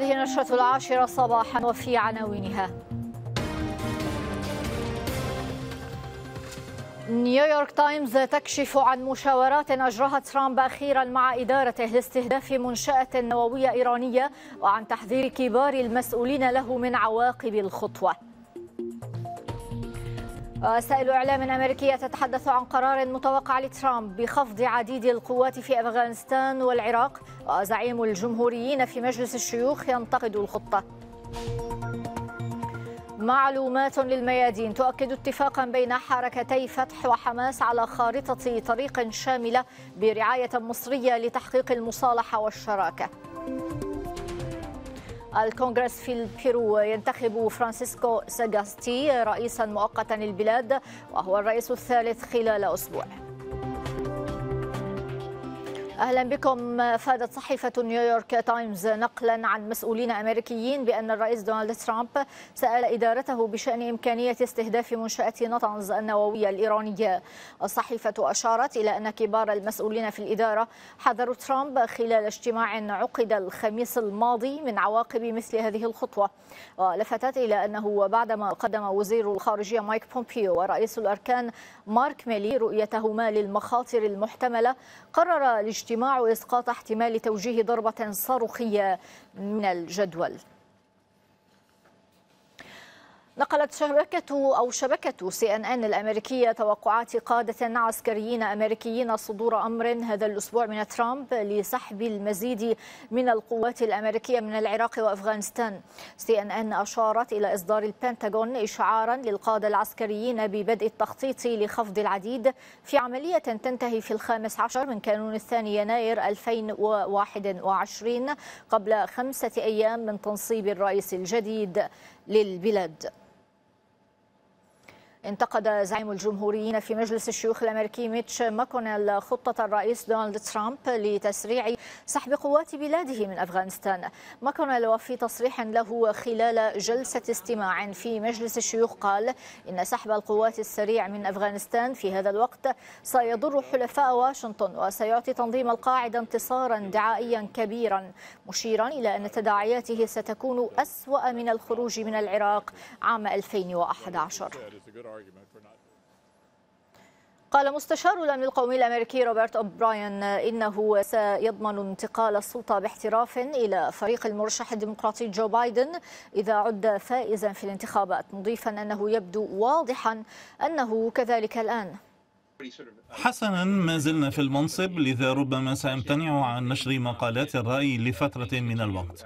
هذه النشرة العاشرة صباحا وفي عناوينها نيويورك تايمز تكشف عن مشاورات أجرها ترامب أخيرا مع إدارته لاستهداف منشأة نووية إيرانية وعن تحذير كبار المسؤولين له من عواقب الخطوة وسائل إعلام أمريكية تتحدث عن قرار متوقع لترامب بخفض عديد القوات في أفغانستان والعراق وزعيم الجمهوريين في مجلس الشيوخ ينتقد الخطة معلومات للميادين تؤكد اتفاقا بين حركتي فتح وحماس على خارطة طريق شاملة برعاية مصرية لتحقيق المصالحة والشراكة الكونغرس في البيرو ينتخب فرانسيسكو ساغاستي رئيسا مؤقتا للبلاد وهو الرئيس الثالث خلال أسبوع أهلا بكم فادت صحيفة نيويورك تايمز نقلا عن مسؤولين أمريكيين بأن الرئيس دونالد ترامب سأل إدارته بشأن إمكانية استهداف منشأة نطنز النووية الإيرانية الصحيفة أشارت إلى أن كبار المسؤولين في الإدارة حذروا ترامب خلال اجتماع عقد الخميس الماضي من عواقب مثل هذه الخطوة ولفتت إلى أنه بعدما قدم وزير الخارجية مايك بومبيو ورئيس الأركان مارك ميلي رؤيتهما للمخاطر المحتملة قرر الاجتماع اجتماع إسقاط احتمال توجيه ضربة صاروخية من الجدول نقلت شبكة أو شبكة سي أن أن الأمريكية توقعات قادة عسكريين أمريكيين صدور أمر هذا الأسبوع من ترامب لسحب المزيد من القوات الأمريكية من العراق وأفغانستان سي أن أن أشارت إلى إصدار البنتاغون إشعارا للقادة العسكريين ببدء التخطيط لخفض العديد في عملية تنتهي في الخامس عشر من كانون الثاني يناير 2021 قبل خمسة أيام من تنصيب الرئيس الجديد للبلاد انتقد زعيم الجمهوريين في مجلس الشيوخ الامريكي ميتش ماكونيل خطه الرئيس دونالد ترامب لتسريع سحب قوات بلاده من افغانستان. ماكونيل وفي تصريح له خلال جلسه استماع في مجلس الشيوخ قال ان سحب القوات السريع من افغانستان في هذا الوقت سيضر حلفاء واشنطن وسيعطي تنظيم القاعده انتصارا دعائيا كبيرا مشيرا الى ان تداعياته ستكون اسوا من الخروج من العراق عام 2011. قال مستشار الامن القومي الامريكي روبرت اوبراين انه سيضمن انتقال السلطه باحتراف الى فريق المرشح الديمقراطي جو بايدن اذا عد فائزا في الانتخابات مضيفا انه يبدو واضحا انه كذلك الان حسنا ما زلنا في المنصب لذا ربما سامتنع عن نشر مقالات الراي لفتره من الوقت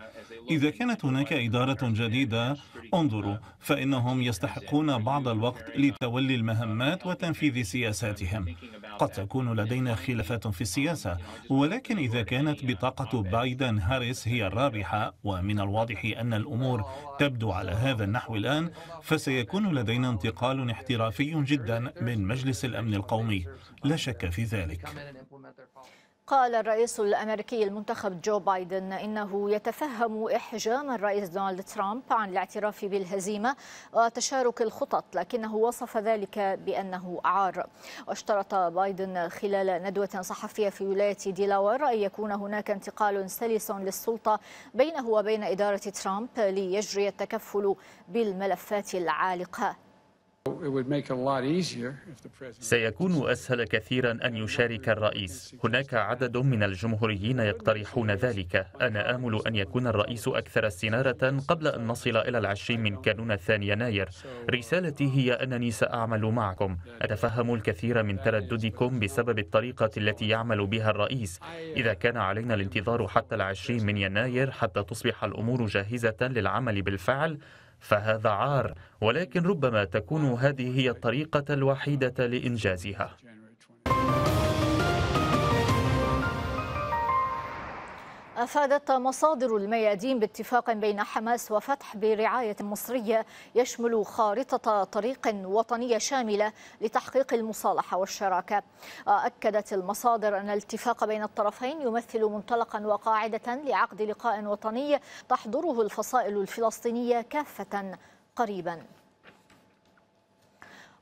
إذا كانت هناك إدارة جديدة انظروا فإنهم يستحقون بعض الوقت لتولي المهمات وتنفيذ سياساتهم قد تكون لدينا خلافات في السياسة ولكن إذا كانت بطاقة بايدن هاريس هي الرابحة ومن الواضح أن الأمور تبدو على هذا النحو الآن فسيكون لدينا انتقال احترافي جدا من مجلس الأمن القومي لا شك في ذلك قال الرئيس الامريكي المنتخب جو بايدن انه يتفهم احجام الرئيس دونالد ترامب عن الاعتراف بالهزيمه وتشارك الخطط لكنه وصف ذلك بانه عار واشترط بايدن خلال ندوه صحفيه في ولايه ديلاور ان يكون هناك انتقال سلس للسلطه بينه وبين اداره ترامب ليجري التكفل بالملفات العالقه سيكون أسهل كثيرا أن يشارك الرئيس هناك عدد من الجمهوريين يقترحون ذلك أنا آمل أن يكون الرئيس أكثر استنارة قبل أن نصل إلى العشرين من كانون الثاني يناير رسالتي هي أنني سأعمل معكم أتفهم الكثير من ترددكم بسبب الطريقة التي يعمل بها الرئيس إذا كان علينا الانتظار حتى العشرين من يناير حتى تصبح الأمور جاهزة للعمل بالفعل فهذا عار ولكن ربما تكون هذه هي الطريقة الوحيدة لإنجازها أفادت مصادر الميادين باتفاق بين حماس وفتح برعاية مصرية يشمل خارطة طريق وطنية شاملة لتحقيق المصالحة والشراكة اكدت المصادر أن الاتفاق بين الطرفين يمثل منطلقا وقاعدة لعقد لقاء وطني تحضره الفصائل الفلسطينية كافة قريباً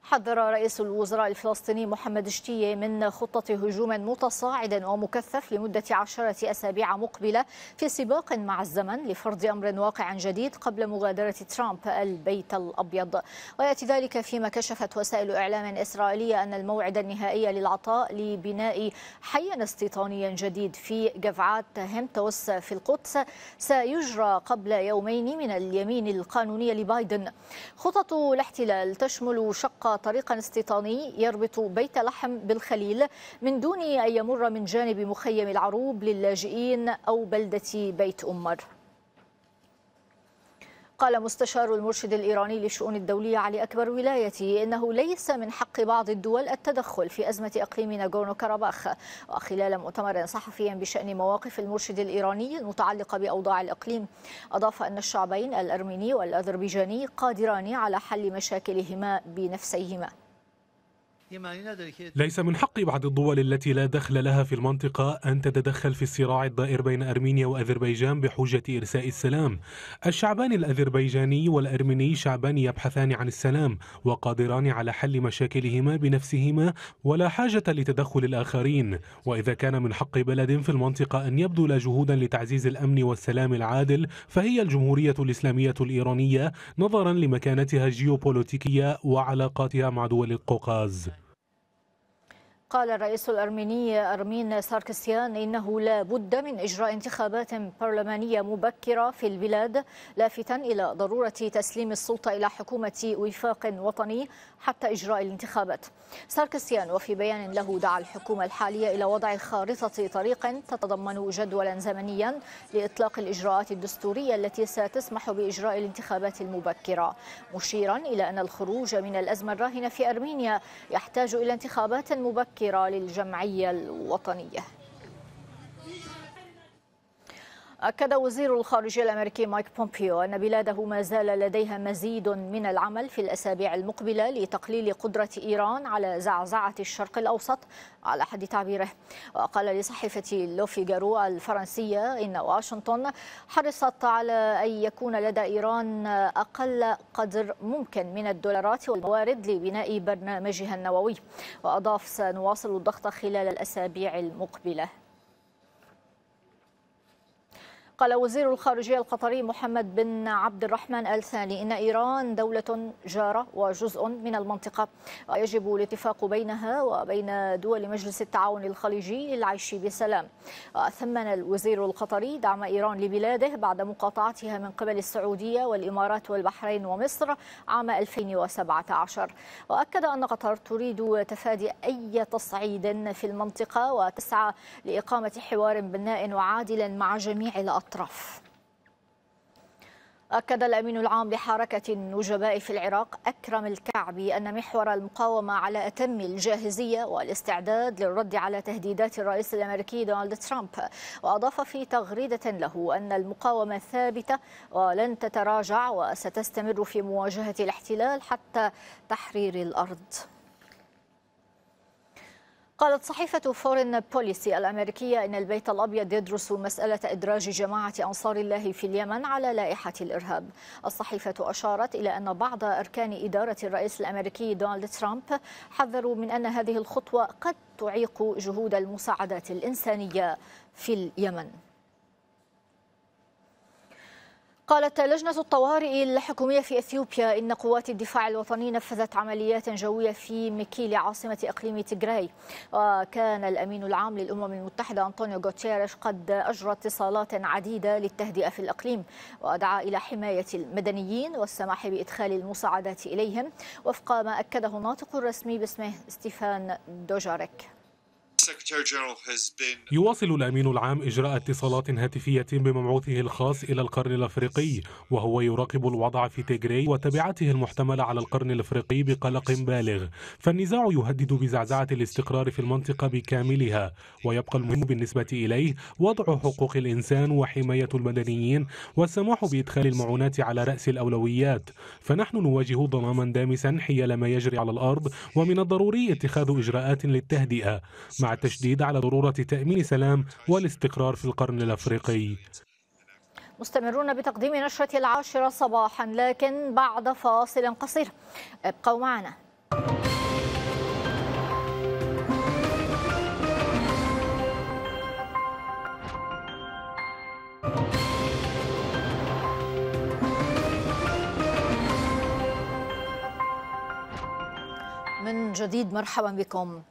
حذر رئيس الوزراء الفلسطيني محمد شتيه من خطة هجوم متصاعد ومكثف لمدة عشرة أسابيع مقبلة في سباق مع الزمن لفرض أمر واقع جديد قبل مغادرة ترامب البيت الأبيض ويأتي ذلك فيما كشفت وسائل إعلام إسرائيلية أن الموعد النهائي للعطاء لبناء حيا استيطانيا جديد في جفعات همتوس في القدس سيجرى قبل يومين من اليمين القانونية لبايدن خطط الاحتلال تشمل شقة طريقا استيطاني يربط بيت لحم بالخليل من دون أن يمر من جانب مخيم العروب للاجئين أو بلدة بيت أمر قال مستشار المرشد الإيراني للشؤون الدولية علي أكبر ولايته إنه ليس من حق بعض الدول التدخل في أزمة إقليم ناغورنو كاراباخ وخلال مؤتمر صحفي بشأن مواقف المرشد الإيراني المتعلقة بأوضاع الإقليم أضاف أن الشعبين الأرميني والأذربيجاني قادران على حل مشاكلهما بنفسيهما ليس من حق بعض الدول التي لا دخل لها في المنطقة أن تتدخل في الصراع الدائر بين أرمينيا وأذربيجان بحجة إرساء السلام الشعبان الأذربيجاني والأرميني شعبان يبحثان عن السلام وقادران على حل مشاكلهما بنفسهما ولا حاجة لتدخل الآخرين وإذا كان من حق بلد في المنطقة أن يبذل جهودا لتعزيز الأمن والسلام العادل فهي الجمهورية الإسلامية الإيرانية نظرا لمكانتها الجيوبوليتيكية وعلاقاتها مع دول القوقاز قال الرئيس الأرميني أرمين ساركسيان إنه لا بد من إجراء انتخابات برلمانية مبكرة في البلاد لافتا إلى ضرورة تسليم السلطة إلى حكومة وفاق وطني حتى إجراء الانتخابات ساركسيان وفي بيان له دعا الحكومة الحالية إلى وضع خارطة طريق تتضمن جدولا زمنيا لإطلاق الإجراءات الدستورية التي ستسمح بإجراء الانتخابات المبكرة مشيرا إلى أن الخروج من الأزمة الراهنة في أرمينيا يحتاج إلى انتخابات مبكرة الذاكرة للجمعية الوطنية أكد وزير الخارجية الأمريكي مايك بومبيو أن بلاده ما زال لديها مزيد من العمل في الأسابيع المقبلة لتقليل قدرة إيران على زعزعة الشرق الأوسط على حد تعبيره وقال لصحيفة لوفي جارو الفرنسية إن واشنطن حرصت على أن يكون لدى إيران أقل قدر ممكن من الدولارات والموارد لبناء برنامجها النووي وأضاف سنواصل الضغط خلال الأسابيع المقبلة قال وزير الخارجية القطري محمد بن عبد الرحمن آل ثاني إن إيران دولة جارة وجزء من المنطقة ويجب الاتفاق بينها وبين دول مجلس التعاون الخليجي للعيش بسلام ثمن الوزير القطري دعم إيران لبلاده بعد مقاطعتها من قبل السعودية والإمارات والبحرين ومصر عام 2017 وأكد أن قطر تريد تفادي أي تصعيد في المنطقة وتسعى لإقامة حوار بناء وعادل مع جميع الأطراف الأطراف أكد الأمين العام لحركة النجباء في العراق أكرم الكعبي أن محور المقاومة على أتم الجاهزية والاستعداد للرد على تهديدات الرئيس الأمريكي دونالد ترامب وأضاف في تغريدة له أن المقاومة ثابتة ولن تتراجع وستستمر في مواجهة الاحتلال حتى تحرير الأرض قالت صحيفة فورن بوليسي الأمريكية أن البيت الأبيض يدرس مسألة إدراج جماعة أنصار الله في اليمن على لائحة الإرهاب الصحيفة أشارت إلى أن بعض أركان إدارة الرئيس الأمريكي دونالد ترامب حذروا من أن هذه الخطوة قد تعيق جهود المساعدات الإنسانية في اليمن قالت لجنة الطوارئ الحكومية في أثيوبيا إن قوات الدفاع الوطني نفذت عمليات جوية في مكيلي عاصمة إقليم تيغراي وكان الأمين العام للأمم المتحدة أنطونيو غوتيريش قد أجرى اتصالات عديدة للتهدئة في الإقليم ودعا إلى حماية المدنيين والسماح بإدخال المساعدات إليهم وفق ما أكده الناطق الرسمي باسمه ستيفان دوجاريك يواصل الأمين العام إجراء اتصالات هاتفية بمبعوثه الخاص إلى القرن الأفريقي وهو يراقب الوضع في تيغري وتبعاته المحتملة على القرن الأفريقي بقلق بالغ فالنزاع يهدد بزعزعة الاستقرار في المنطقة بكاملها ويبقى المهم بالنسبة إليه وضع حقوق الإنسان وحماية المدنيين والسماح بإدخال المعونات على رأس الأولويات فنحن نواجه ضماما دامسا حيال ما يجري على الأرض ومن الضروري اتخاذ إجراءات للتهدئة مع التشديد على ضرورة تأمين سلام والاستقرار في القرن الأفريقي مستمرون بتقديم نشرة العاشرة صباحا لكن بعد فاصل قصير ابقوا معنا من جديد مرحبا بكم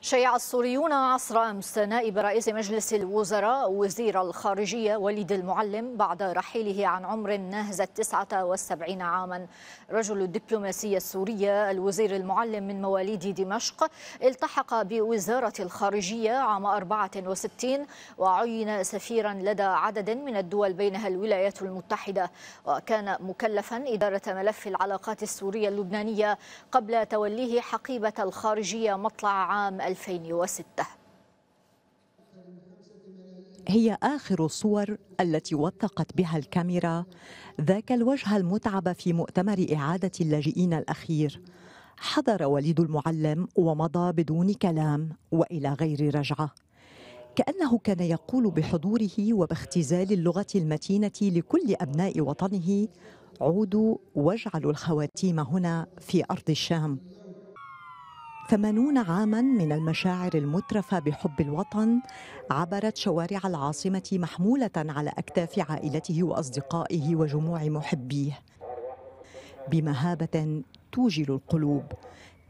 شيع السوريون عصر أمس نائب رئيس مجلس الوزراء وزير الخارجية وليد المعلم بعد رحيله عن عمر ناهز 79 عاما رجل الدبلوماسية السورية الوزير المعلم من مواليد دمشق التحق بوزارة الخارجية عام 64 وعين سفيرا لدى عدد من الدول بينها الولايات المتحدة وكان مكلفا إدارة ملف العلاقات السورية اللبنانية قبل توليه حقيبة الخارجية مطلع عام 2006 هي آخر الصور التي وثقت بها الكاميرا ذاك الوجه المتعب في مؤتمر إعادة اللاجئين الأخير حضر وليد المعلم ومضى بدون كلام والى غير رجعه كانه كان يقول بحضوره وباختزال اللغه المتينه لكل ابناء وطنه عودوا واجعلوا الخواتيم هنا في ارض الشام ثمانون عاما من المشاعر المترفة بحب الوطن عبرت شوارع العاصمة محمولة على أكتاف عائلته وأصدقائه وجموع محبيه بمهابة توجل القلوب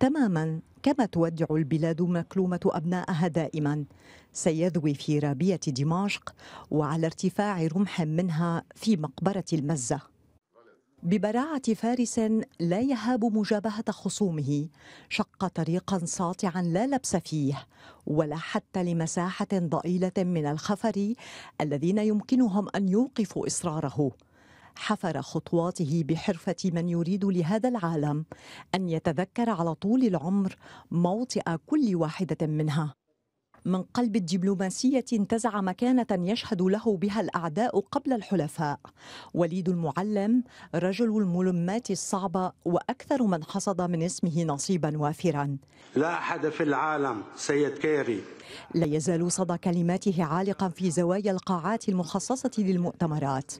تماما كما تودع البلاد مكلومة أبنائها دائما سيذوي في رابية دمشق وعلى ارتفاع رمح منها في مقبرة المزة ببراعة فارس لا يهاب مجابهة خصومه شق طريقا ساطعا لا لبس فيه ولا حتى لمساحة ضئيلة من الخفر الذين يمكنهم أن يوقفوا إصراره حفر خطواته بحرفة من يريد لهذا العالم أن يتذكر على طول العمر موطئ كل واحدة منها من قلب الدبلوماسية انتزع مكانة يشهد له بها الأعداء قبل الحلفاء وليد المعلم رجل الملمات الصعبة وأكثر من حصد من اسمه نصيبا وافرا لا أحد في العالم سيد كيري لا يزال صدى كلماته عالقا في زوايا القاعات المخصصة للمؤتمرات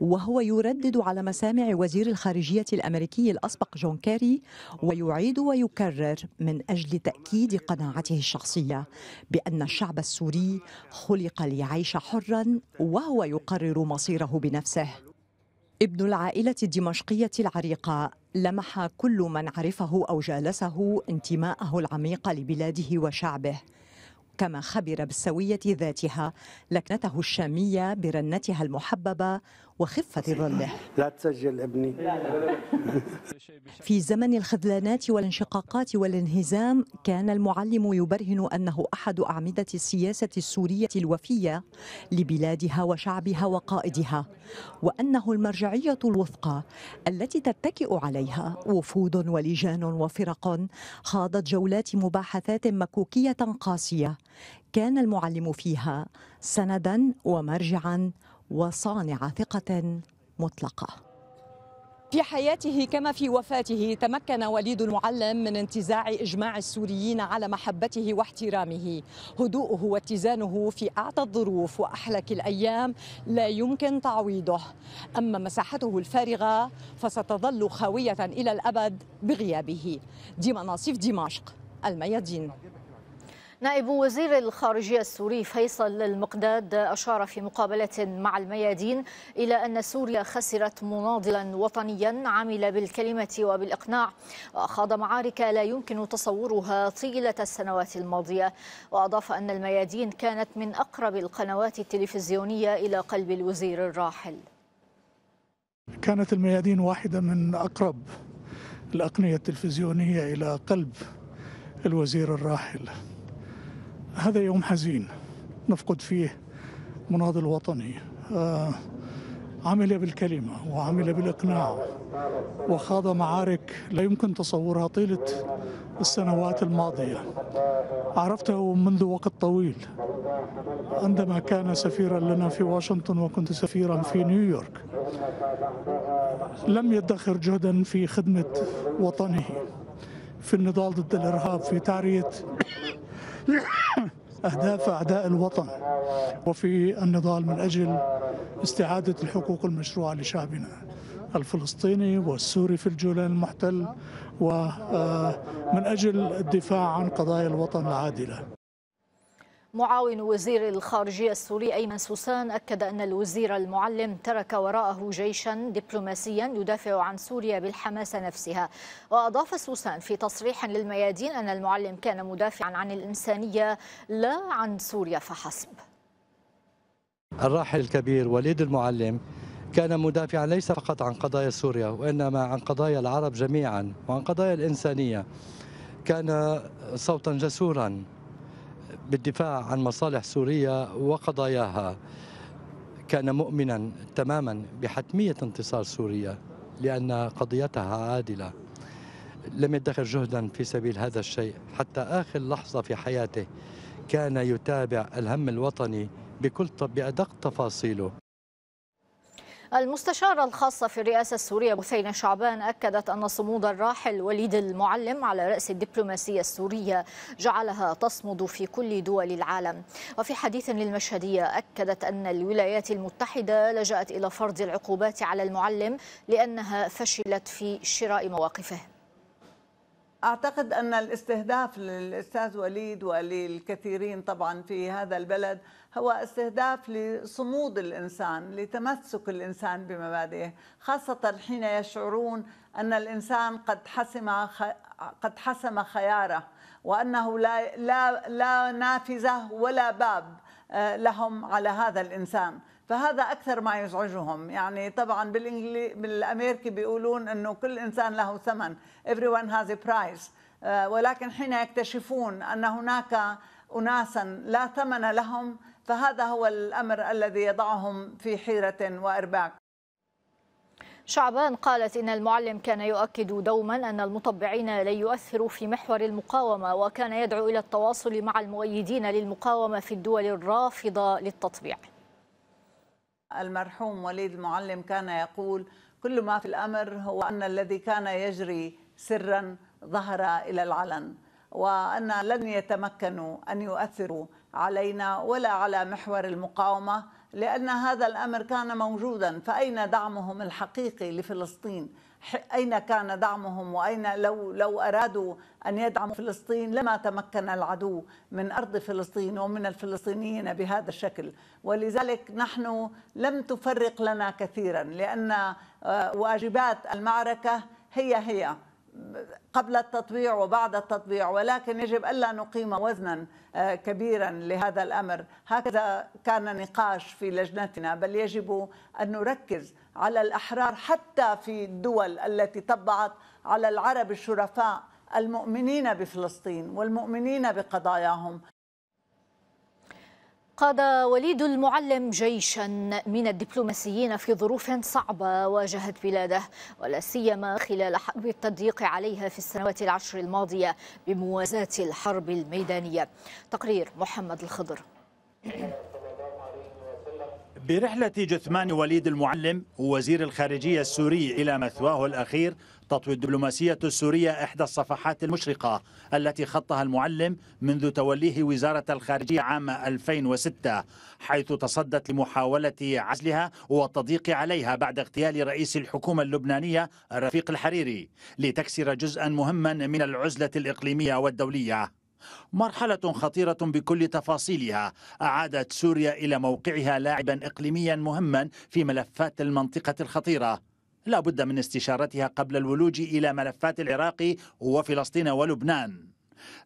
وهو يردد على مسامع وزير الخارجية الأمريكي الأسبق جون كيري ويعيد ويكرر من أجل تأكيد قناعته الشخصية بأن الشعب السوري خلق ليعيش حرا وهو يقرر مصيره بنفسه ابن العائلة الدمشقية العريقة لمح كل من عرفه أو جالسه انتماءه العميق لبلاده وشعبه كما خبر بالسوية ذاتها لكنته الشامية برنتها المحببة وخفة ظله لا تسجل ابني في زمن الخذلانات والانشقاقات والانهزام كان المعلم يبرهن أنه أحد أعمدة السياسة السورية الوفية لبلادها وشعبها وقائدها وأنه المرجعية الوثقى التي تتكئ عليها وفود ولجان وفرق خاضت جولات مباحثات مكوكية قاسية كان المعلم فيها سندا ومرجعا وصانع ثقة مطلقة في حياته كما في وفاته تمكن وليد المعلم من انتزاع اجماع السوريين على محبته واحترامه، هدوءه واتزانه في اعتى الظروف واحلك الايام لا يمكن تعويضه، اما مساحته الفارغه فستظل خاويه الى الابد بغيابه. ديما ناصف دمشق الميادين نائب وزير الخارجية السوري فيصل المقداد أشار في مقابلة مع الميادين إلى أن سوريا خسرت مناضلا وطنيا عمل بالكلمة وبالإقناع وخاض معارك لا يمكن تصورها طيلة السنوات الماضية وأضاف أن الميادين كانت من أقرب القنوات التلفزيونية إلى قلب الوزير الراحل كانت الميادين واحدة من أقرب الأقنية التلفزيونية إلى قلب الوزير الراحل هذا يوم حزين نفقد فيه مناضل وطني آه، عمل بالكلمة وعمل بالإقناع وخاض معارك لا يمكن تصورها طيلة السنوات الماضية عرفته منذ وقت طويل عندما كان سفيرا لنا في واشنطن وكنت سفيرا في نيويورك لم يدخر جهدا في خدمة وطنه في النضال ضد الإرهاب في تعرية أهداف أعداء الوطن وفي النضال من أجل استعادة الحقوق المشروعة لشعبنا الفلسطيني والسوري في الجولان المحتل ومن أجل الدفاع عن قضايا الوطن العادلة معاون وزير الخارجية السوري أيمن سوسان أكد أن الوزير المعلم ترك وراءه جيشا دبلوماسيا يدافع عن سوريا بالحماسة نفسها وأضاف سوسان في تصريح للميادين أن المعلم كان مدافعا عن الإنسانية لا عن سوريا فحسب الراحل الكبير وليد المعلم كان مدافعا ليس فقط عن قضايا سوريا وإنما عن قضايا العرب جميعا وعن قضايا الإنسانية كان صوتا جسورا بالدفاع عن مصالح سوريا وقضاياها كان مؤمنا تماما بحتمية انتصار سوريا لأن قضيتها عادلة لم يدخر جهدا في سبيل هذا الشيء حتى آخر لحظة في حياته كان يتابع الهم الوطني بكل بأدق تفاصيله المستشارة الخاصة في الرئاسة السورية بثينة شعبان أكدت أن صمود الراحل وليد المعلم على رأس الدبلوماسية السورية جعلها تصمد في كل دول العالم وفي حديث للمشهدية أكدت أن الولايات المتحدة لجأت إلى فرض العقوبات على المعلم لأنها فشلت في شراء مواقفه أعتقد أن الاستهداف للأستاذ وليد وللكثيرين طبعا في هذا البلد هو استهداف لصمود الإنسان لتمسك الإنسان بمبادئه خاصة حين يشعرون أن الإنسان قد حسم قد حسم خياره وأنه لا لا لا نافذة ولا باب آه، لهم على هذا الإنسان فهذا اكثر ما يزعجهم يعني طبعا بالانجلي بالامريكي بيقولون انه كل انسان له ثمن everyone has a price آه، ولكن حين يكتشفون ان هناك اناسا لا ثمن لهم فهذا هو الأمر الذي يضعهم في حيرة وإرباك شعبان قالت إن المعلم كان يؤكد دوما أن المطبعين لن يؤثروا في محور المقاومة وكان يدعو إلى التواصل مع المؤيدين للمقاومة في الدول الرافضة للتطبيع المرحوم وليد المعلم كان يقول كل ما في الأمر هو أن الذي كان يجري سرا ظهر إلى العلن وأن لن يتمكنوا أن يؤثروا علينا ولا على محور المقاومة لأن هذا الأمر كان موجودا فأين دعمهم الحقيقي لفلسطين أين كان دعمهم وأين لو, لو أرادوا أن يدعموا فلسطين لما تمكن العدو من أرض فلسطين ومن الفلسطينيين بهذا الشكل ولذلك نحن لم تفرق لنا كثيرا لأن آه، واجبات المعركة هي هي قبل التطبيع وبعد التطبيع ولكن يجب الا نقيم وزنا آه، كبيرا لهذا الامر هكذا كان نقاش في لجنتنا بل يجب ان نركز على الاحرار حتى في الدول التي طبعت على العرب الشرفاء المؤمنين بفلسطين والمؤمنين بقضاياهم قاد وليد المعلم جيشا من الدبلوماسيين في ظروف صعبة واجهت بلاده ولا سيما خلال حرب التضييق عليها في السنوات العشر الماضية بموازاة الحرب الميدانية تقرير محمد الخضر برحلة جثمان وليد المعلم وزير الخارجية السوري إلى مثواه الأخير تطوي الدبلوماسية السورية إحدى الصفحات المشرقة التي خطها المعلم منذ توليه وزارة الخارجية عام 2006 حيث تصدت لمحاولة عزلها والتضييق عليها بعد اغتيال رئيس الحكومة اللبنانية رفيق الحريري لتكسر جزءا مهما من العزلة الإقليمية والدولية مرحلة خطيرة بكل تفاصيلها أعادت سوريا إلى موقعها لاعبا إقليميا مهما في ملفات المنطقة الخطيرة لا بد من استشارتها قبل الولوج إلى ملفات العراق وفلسطين ولبنان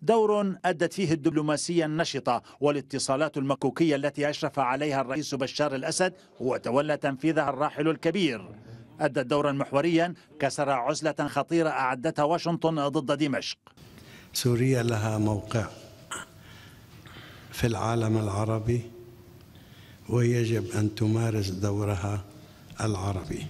دور أدت فيه الدبلوماسية النشطة والاتصالات المكوكية التي أشرف عليها الرئيس بشار الأسد وتولى تنفيذها الراحل الكبير أدت دورا محوريا كسر عزلة خطيرة أعدتها واشنطن ضد دمشق سوريا لها موقع في العالم العربي ويجب أن تمارس دورها العربي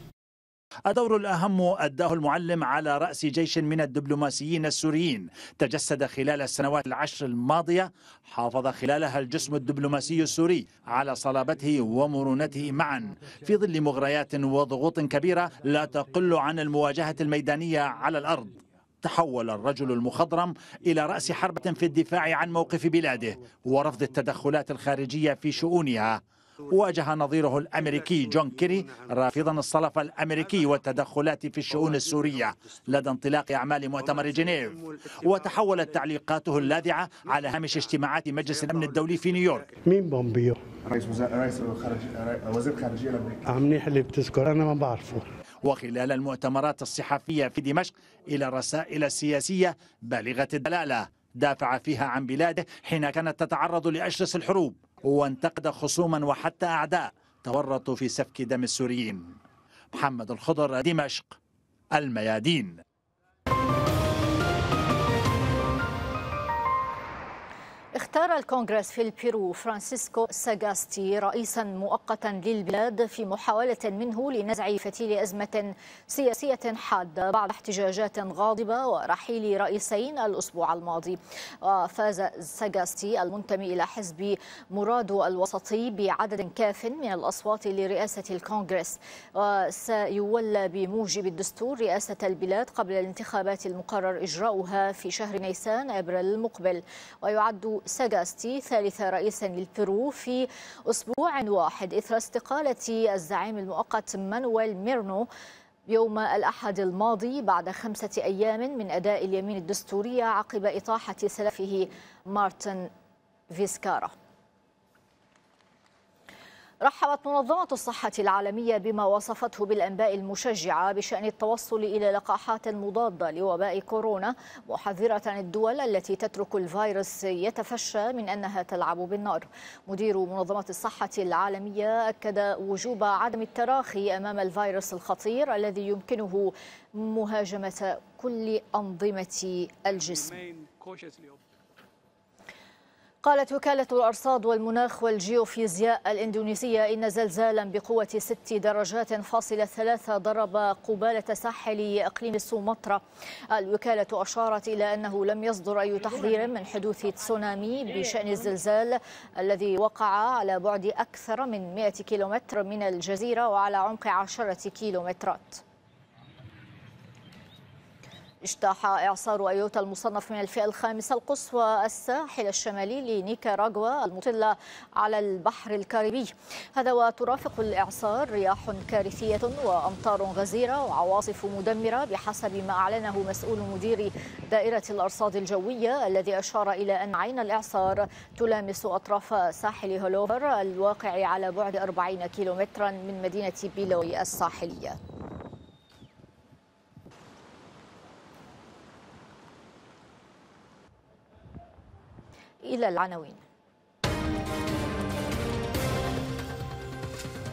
الدور الأهم أداه المعلم على رأس جيش من الدبلوماسيين السوريين تجسد خلال السنوات العشر الماضية حافظ خلالها الجسم الدبلوماسي السوري على صلابته ومرونته معا في ظل مغريات وضغوط كبيرة لا تقل عن المواجهة الميدانية على الأرض تحول الرجل المخضرم إلى رأس حربة في الدفاع عن موقف بلاده ورفض التدخلات الخارجية في شؤونها واجه نظيره الامريكي جون كيري رافضا الصلف الامريكي والتدخلات في الشؤون السوريه لدى انطلاق اعمال مؤتمر جنيف وتحولت تعليقاته اللاذعه على هامش اجتماعات مجلس الامن الدولي في نيويورك مين بومبيو؟ رئيس وزير الخارجيه الامريكي عم منيح اللي بتذكر انا ما بعرفه وخلال المؤتمرات الصحفية في دمشق إلى رسائل سياسية بالغة الدلالة دافع فيها عن بلاده حين كانت تتعرض لأشرس الحروب وانتقد خصوما وحتى أعداء تورطوا في سفك دم السوريين محمد الخضر دمشق الميادين اختار الكونغرس في البيرو فرانسيسكو ساغاستي رئيسا مؤقتا للبلاد في محاولة منه لنزع فتيل أزمة سياسية حادة بعد احتجاجات غاضبة ورحيل رئيسين الأسبوع الماضي وفاز ساغاستي المنتمي إلى حزب مرادو الوسطي بعدد كاف من الأصوات لرئاسة الكونغرس وسيولى بموجب الدستور رئاسة البلاد قبل الانتخابات المقرر إجراؤها في شهر نيسان أبريل المقبل ويعد ساغاستي ثالث رئيسا للبرو في أسبوع واحد إثر استقالة الزعيم المؤقت مانويل ميرنو يوم الأحد الماضي بعد خمسة أيام من أداء اليمين الدستورية عقب إطاحة سلفه مارتن فيسكارا رحبت منظمة الصحة العالمية بما وصفته بالأنباء المشجعة بشأن التوصل إلى لقاحات مضادة لوباء كورونا محذرة الدول التي تترك الفيروس يتفشى من أنها تلعب بالنار مدير منظمة الصحة العالمية أكد وجوب عدم التراخي أمام الفيروس الخطير الذي يمكنه مهاجمة كل أنظمة الجسم قالت وكالة الأرصاد والمناخ والجيوفيزياء الإندونيسية إن زلزالا بقوة ست درجات فاصلة ثلاثة ضرب قبالة ساحل إقليم سومطرة الوكالة أشارت إلى أنه لم يصدر أي تحذير من حدوث تسونامي بشأن الزلزال الذي وقع على بعد أكثر من 100 كيلومتر من الجزيرة وعلى عمق عشرة كيلومترات اجتاح إعصار أيوتا المصنف من الفئة الخامسة القصوى الساحل الشمالي لنيكاراغوا المطلة على البحر الكاريبي هذا وترافق الإعصار رياح كارثية وأمطار غزيرة وعواصف مدمرة بحسب ما أعلنه مسؤول مدير دائرة الأرصاد الجوية الذي أشار إلى أن عين الإعصار تلامس أطراف ساحل هولوفر الواقع على بعد 40 كيلومترا من مدينة بيلوي الساحلية إلى العناوين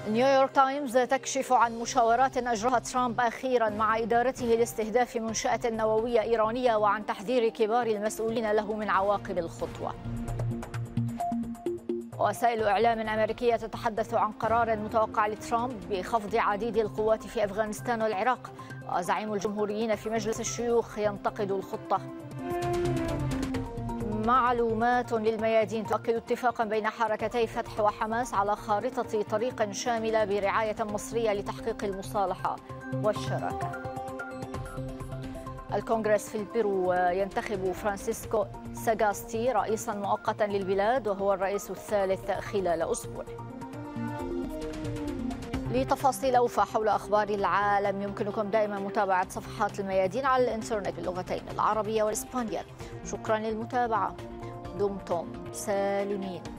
نيويورك تايمز تكشف عن مشاورات أجراها ترامب أخيرا مع إدارته لاستهداف منشأة نووية إيرانية وعن تحذير كبار المسؤولين له من عواقب الخطوة وسائل إعلام أمريكية تتحدث عن قرار متوقع لترامب بخفض عديد القوات في أفغانستان والعراق وزعيم الجمهوريين في مجلس الشيوخ ينتقد الخطة معلومات للميادين تؤكد اتفاقا بين حركتي فتح وحماس على خارطة طريق شاملة برعاية مصرية لتحقيق المصالحة والشراكة الكونغرس في البيرو ينتخب فرانسيسكو ساغاستي رئيسا مؤقتا للبلاد وهو الرئيس الثالث خلال أسبوع لتفاصيل أوفى حول أخبار العالم يمكنكم دائما متابعة صفحات الميادين على الإنترنت باللغتين العربية والإسبانية شكرا للمتابعة دمتم سالمين